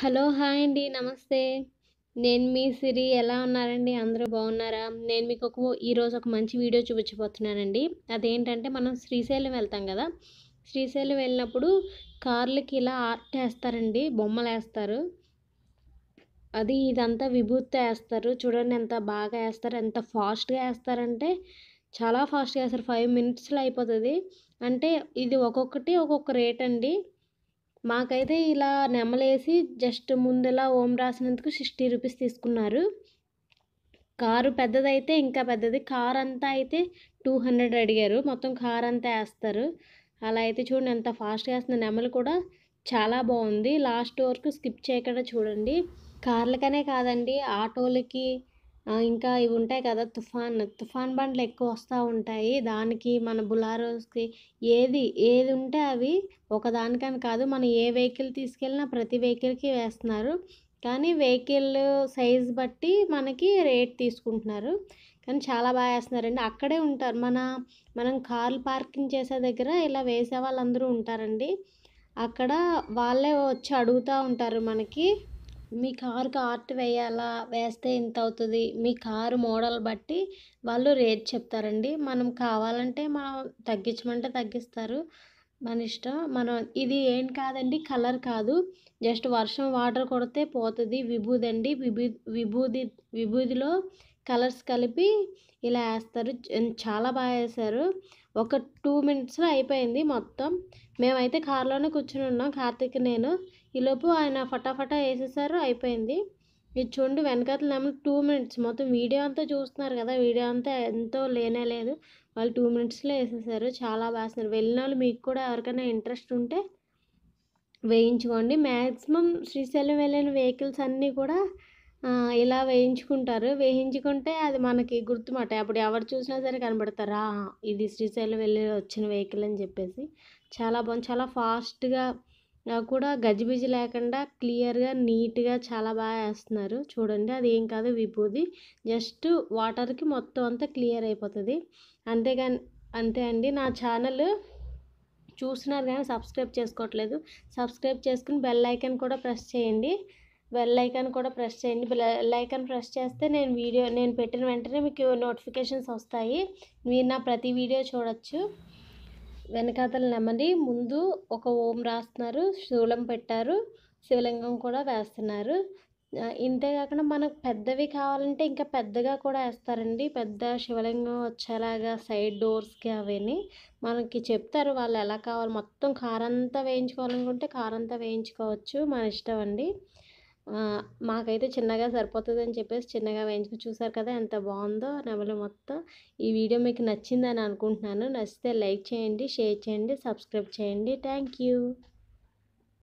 hello hi అండి నమస్తే నేను మీ సిరి ఎలా ఉన్నారండి అందరూ బాగున్నారా నేను మీకు ఒక ఈరోజు ఒక మంచి వీడియో చూపించబోతున్నానండి అదేంటంటే మనం శ్రీశైలం వెళ్తాం కదా శ్రీశైలం వెళ్ళినప్పుడు కార్లకి ఇలా ఆర్ట్ వేస్తారండి బొమ్మలు వేస్తారు అది ఇదంతా విభూత్ వేస్తారు చూడండి ఎంత బాగా వేస్తారు ఎంత ఫాస్ట్గా వేస్తారంటే చాలా ఫాస్ట్గా వేస్తారు ఫైవ్ మినిట్స్లో అయిపోతుంది అంటే ఇది ఒక్కొక్కటి ఒక్కొక్క రేట్ అండి మాకైతే ఇలా నెమలేసి జస్ట్ ముందులా ఓం రాసినందుకు సిక్స్టీ రూపీస్ తీసుకున్నారు కారు పెద్దదైతే ఇంకా పెద్దది కార్ అంతా అయితే టూ హండ్రెడ్ అడిగారు మొత్తం కార్ అంతా వేస్తారు అలా అయితే చూడండి ఎంత ఫాస్ట్గా వేస్తున్న నెమలు కూడా చాలా బాగుంది లాస్ట్ వరకు స్కిప్ చేయకుండా చూడండి కార్లకనే కాదండి ఆటోలకి ఇంకా ఇవి ఉంటాయి కదా తుఫాన్ తుఫాన్ బండ్లు ఎక్కువ వస్తూ ఉంటాయి దానికి మన బులారోస్కి ఏది ఏది ఉంటే అవి ఒకదానికని కాదు మనం ఏ వెహికల్ తీసుకెళ్ళినా ప్రతి వెహికల్కి వేస్తున్నారు కానీ వెహికల్ సైజ్ బట్టి మనకి రేట్ తీసుకుంటున్నారు కానీ చాలా బాగా వేస్తున్నారండి అక్కడే ఉంటారు మన మనం కార్లు పార్కింగ్ చేసే దగ్గర ఇలా వేసే వాళ్ళందరూ ఉంటారండి అక్కడ వాళ్ళే వచ్చి అడుగుతూ ఉంటారు మనకి మీ కారుకి ఆర్ట్ వేయాలా వేస్తే ఇంత అవుతుంది మీ కారు మోడల్ బట్టి వాళ్ళు రేట్ చెప్తారండి మనం కావాలంటే మనం తగ్గించమంటే తగ్గిస్తారు మన ఇష్టం మనం ఇది ఏం కాదండి కలర్ కాదు జస్ట్ వర్షం వాటర్ కొడితే పోతుంది విభూది అండి విభూ విభూది విభూదిలో కలర్స్ కలిపి ఇలా వేస్తారు చాలా బాగా వేశారు ఒక టూ మినిట్స్లో అయిపోయింది మొత్తం మేమైతే కార్లోనే కూర్చుని ఉన్నాం కార్తీక్ నేను ఈలోపు ఆయన ఫటాఫటా వేసేసారు అయిపోయింది ఇది చూడండి వెనకతలేమో టూ మినిట్స్ మొత్తం వీడియో అంతా చూస్తున్నారు కదా వీడియో అంతా ఎంతో లేనే లేదు వాళ్ళు టూ మినిట్స్లో వేసేసారు చాలా బాగా వెళ్ళిన వాళ్ళు మీకు కూడా ఎవరికైనా ఇంట్రెస్ట్ ఉంటే వేయించుకోండి మ్యాక్సిమం శ్రీశైలం వెళ్ళిన వెహికల్స్ అన్నీ కూడా ఇలా వేయించుకుంటారు వేయించుకుంటే అది మనకి గుర్తుమాట అప్పుడు ఎవరు చూసినా సరే కనబడతారా ఇది శ్రీశైలం వెళ్ళి వచ్చిన వెహికల్ అని చెప్పేసి చాలా బాగుంది చాలా ఫాస్ట్గా కూడా గజిబిజి లేకుండా క్లియర్గా నీట్గా చాలా బాగా వేస్తున్నారు చూడండి అది ఏం కాదు విభూది జస్ట్ వాటర్కి మొత్తం అంతా క్లియర్ అయిపోతుంది అంతేగాని అంతే అండి నా ఛానల్ చూస్తున్నారు కానీ సబ్స్క్రైబ్ చేసుకోవట్లేదు సబ్స్క్రైబ్ చేసుకుని బెల్ ఐకాన్ కూడా ప్రెస్ చేయండి బెల్ ఐకాన్ కూడా ప్రెస్ చేయండి బెల్ ఐకాన్ ప్రెస్ చేస్తే నేను వీడియో నేను పెట్టిన వెంటనే మీకు నోటిఫికేషన్స్ వస్తాయి మీరు నా ప్రతి వీడియో చూడొచ్చు వెనకాతల నెమలి ముందు ఒక ఓం రాస్తున్నారు శూలం పెట్టారు శివలింగం కూడా వేస్తున్నారు ఇంతేకాకుండా మనకు పెద్దవి కావాలంటే ఇంకా పెద్దగా కూడా వేస్తారండి పెద్ద శివలింగం వచ్చేలాగా సైడ్ డోర్స్కి అవన్నీ మనకి చెప్తారు వాళ్ళు ఎలా కావాలి మొత్తం కారంతా వేయించుకోవాలనుకుంటే కారంతా వేయించుకోవచ్చు మన ఇష్టం అండి మాకైతే చిన్నగా సరిపోతుంది అని చెప్పేసి చిన్నగా వేయించుకుని చూసారు కదా ఎంత బాగుందో నెమలి మొత్తం ఈ వీడియో మీకు నచ్చిందని అనుకుంటున్నాను నచ్చితే లైక్ చేయండి షేర్ చేయండి సబ్స్క్రైబ్ చేయండి థ్యాంక్